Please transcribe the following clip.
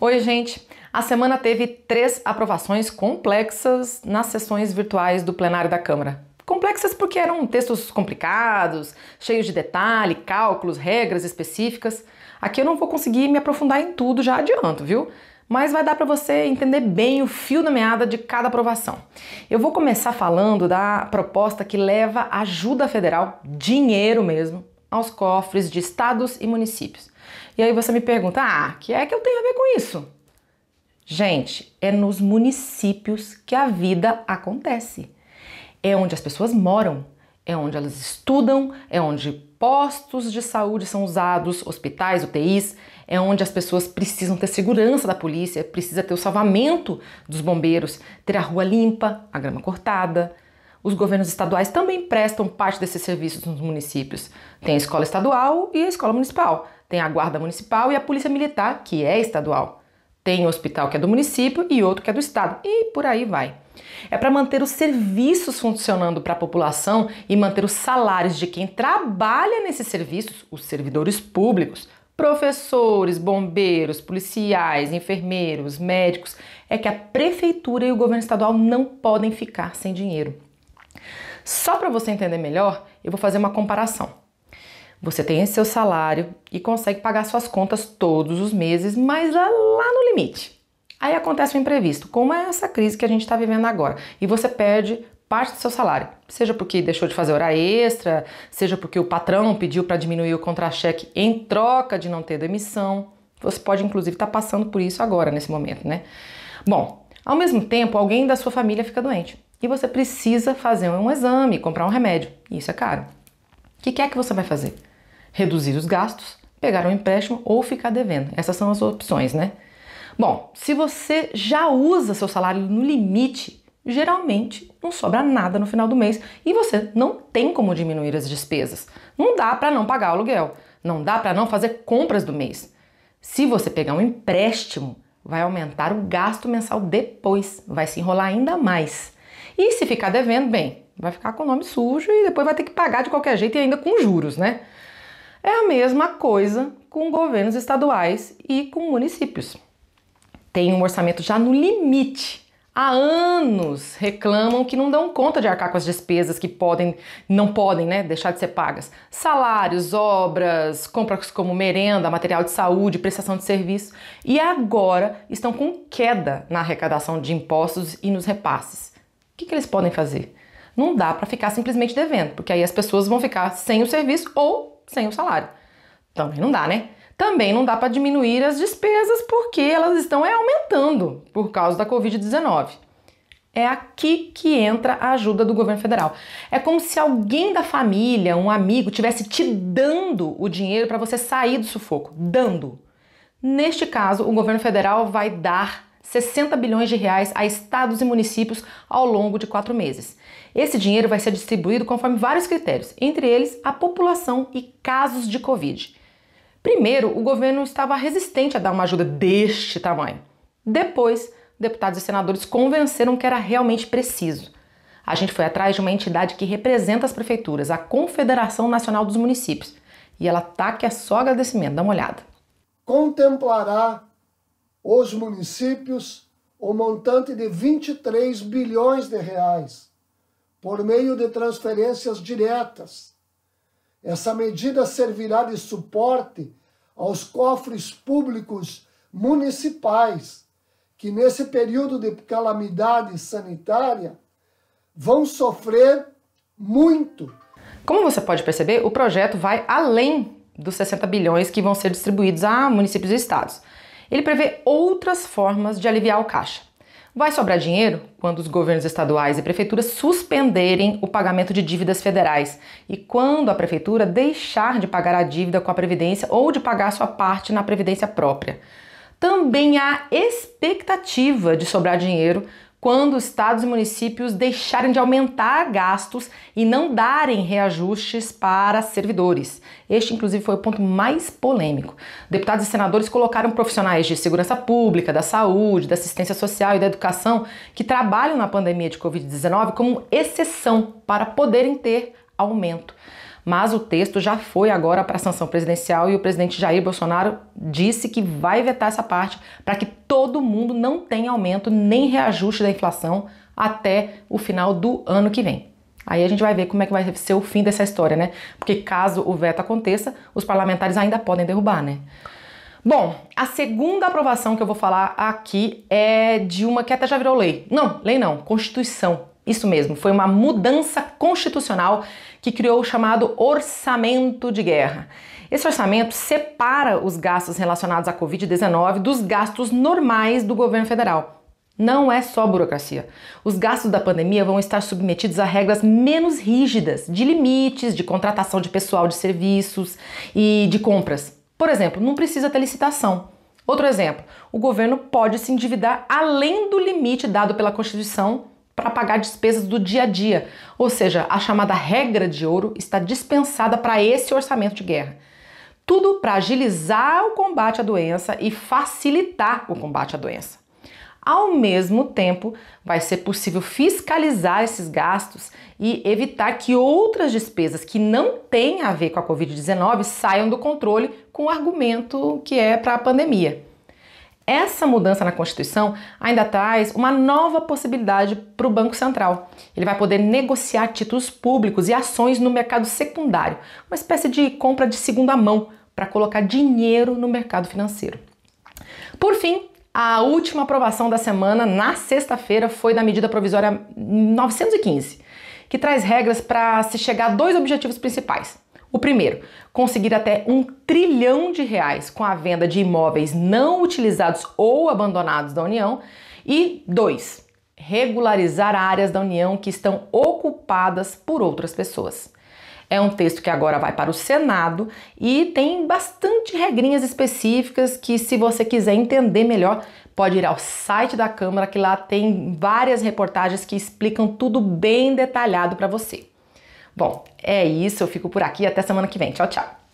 Oi, gente! A semana teve três aprovações complexas nas sessões virtuais do plenário da Câmara. Complexas porque eram textos complicados, cheios de detalhe, cálculos, regras específicas. Aqui eu não vou conseguir me aprofundar em tudo, já adianto, viu? Mas vai dar para você entender bem o fio da meada de cada aprovação. Eu vou começar falando da proposta que leva ajuda federal, dinheiro mesmo, aos cofres de estados e municípios. E aí você me pergunta: ah, que é que eu tenho a ver com isso? Gente, é nos municípios que a vida acontece. É onde as pessoas moram, é onde elas estudam, é onde postos de saúde são usados, hospitais, UTIs, é onde as pessoas precisam ter segurança da polícia, precisa ter o salvamento dos bombeiros, ter a rua limpa, a grama cortada, os governos estaduais também prestam parte desses serviços nos municípios. Tem a escola estadual e a escola municipal. Tem a guarda municipal e a polícia militar, que é estadual. Tem o hospital que é do município e outro que é do estado. E por aí vai. É para manter os serviços funcionando para a população e manter os salários de quem trabalha nesses serviços, os servidores públicos, professores, bombeiros, policiais, enfermeiros, médicos, é que a prefeitura e o governo estadual não podem ficar sem dinheiro. Só para você entender melhor, eu vou fazer uma comparação. Você tem esse seu salário e consegue pagar suas contas todos os meses, mas lá, lá no limite. Aí acontece um imprevisto, como é essa crise que a gente está vivendo agora, e você perde parte do seu salário, seja porque deixou de fazer hora extra, seja porque o patrão pediu para diminuir o contra-cheque em troca de não ter demissão. Você pode, inclusive, estar tá passando por isso agora, nesse momento, né? Bom, ao mesmo tempo, alguém da sua família fica doente e você precisa fazer um exame, comprar um remédio. Isso é caro. O que é que você vai fazer? Reduzir os gastos, pegar um empréstimo ou ficar devendo. Essas são as opções, né? Bom, se você já usa seu salário no limite, geralmente não sobra nada no final do mês e você não tem como diminuir as despesas. Não dá para não pagar o aluguel, não dá para não fazer compras do mês. Se você pegar um empréstimo, vai aumentar o gasto mensal depois, vai se enrolar ainda mais. E se ficar devendo, bem, vai ficar com o nome sujo e depois vai ter que pagar de qualquer jeito e ainda com juros, né? É a mesma coisa com governos estaduais e com municípios. Tem um orçamento já no limite. Há anos reclamam que não dão conta de arcar com as despesas que podem, não podem, né, deixar de ser pagas. Salários, obras, compras como merenda, material de saúde, prestação de serviço. E agora estão com queda na arrecadação de impostos e nos repasses que, que eles podem fazer? Não dá para ficar simplesmente devendo, porque aí as pessoas vão ficar sem o serviço ou sem o salário. Também não dá, né? Também não dá para diminuir as despesas porque elas estão é, aumentando por causa da Covid-19. É aqui que entra a ajuda do governo federal. É como se alguém da família, um amigo, tivesse te dando o dinheiro para você sair do sufoco. Dando. Neste caso, o governo federal vai dar 60 bilhões de reais a estados e municípios ao longo de quatro meses. Esse dinheiro vai ser distribuído conforme vários critérios, entre eles a população e casos de Covid. Primeiro, o governo estava resistente a dar uma ajuda deste tamanho. Depois, deputados e senadores convenceram que era realmente preciso. A gente foi atrás de uma entidade que representa as prefeituras, a Confederação Nacional dos Municípios. E ela tá que é só agradecimento, dá uma olhada. Contemplará os municípios o um montante de 23 bilhões de reais por meio de transferências diretas. Essa medida servirá de suporte aos cofres públicos municipais, que nesse período de calamidade sanitária vão sofrer muito. Como você pode perceber, o projeto vai além dos 60 bilhões que vão ser distribuídos a municípios e estados. Ele prevê outras formas de aliviar o caixa. Vai sobrar dinheiro quando os governos estaduais e prefeituras suspenderem o pagamento de dívidas federais e quando a prefeitura deixar de pagar a dívida com a Previdência ou de pagar sua parte na Previdência própria. Também há expectativa de sobrar dinheiro quando estados e municípios deixarem de aumentar gastos e não darem reajustes para servidores. Este, inclusive, foi o ponto mais polêmico. Deputados e senadores colocaram profissionais de segurança pública, da saúde, da assistência social e da educação que trabalham na pandemia de Covid-19 como exceção para poderem ter aumento mas o texto já foi agora para a sanção presidencial e o presidente Jair Bolsonaro disse que vai vetar essa parte para que todo mundo não tenha aumento nem reajuste da inflação até o final do ano que vem. Aí a gente vai ver como é que vai ser o fim dessa história, né? Porque caso o veto aconteça, os parlamentares ainda podem derrubar, né? Bom, a segunda aprovação que eu vou falar aqui é de uma que até já virou lei. Não, lei não, Constituição. Isso mesmo, foi uma mudança constitucional que criou o chamado orçamento de guerra. Esse orçamento separa os gastos relacionados à Covid-19 dos gastos normais do governo federal. Não é só burocracia. Os gastos da pandemia vão estar submetidos a regras menos rígidas de limites, de contratação de pessoal de serviços e de compras. Por exemplo, não precisa ter licitação. Outro exemplo, o governo pode se endividar além do limite dado pela Constituição para pagar despesas do dia a dia. Ou seja, a chamada regra de ouro está dispensada para esse orçamento de guerra. Tudo para agilizar o combate à doença e facilitar o combate à doença. Ao mesmo tempo, vai ser possível fiscalizar esses gastos e evitar que outras despesas que não têm a ver com a Covid-19 saiam do controle com o argumento que é para a pandemia. Essa mudança na Constituição ainda traz uma nova possibilidade para o Banco Central. Ele vai poder negociar títulos públicos e ações no mercado secundário, uma espécie de compra de segunda mão para colocar dinheiro no mercado financeiro. Por fim, a última aprovação da semana, na sexta-feira, foi da medida provisória 915, que traz regras para se chegar a dois objetivos principais o primeiro, conseguir até um trilhão de reais com a venda de imóveis não utilizados ou abandonados da União. E dois, regularizar áreas da União que estão ocupadas por outras pessoas. É um texto que agora vai para o Senado e tem bastante regrinhas específicas que, se você quiser entender melhor, pode ir ao site da Câmara, que lá tem várias reportagens que explicam tudo bem detalhado para você. Bom, é isso. Eu fico por aqui. Até semana que vem. Tchau, tchau.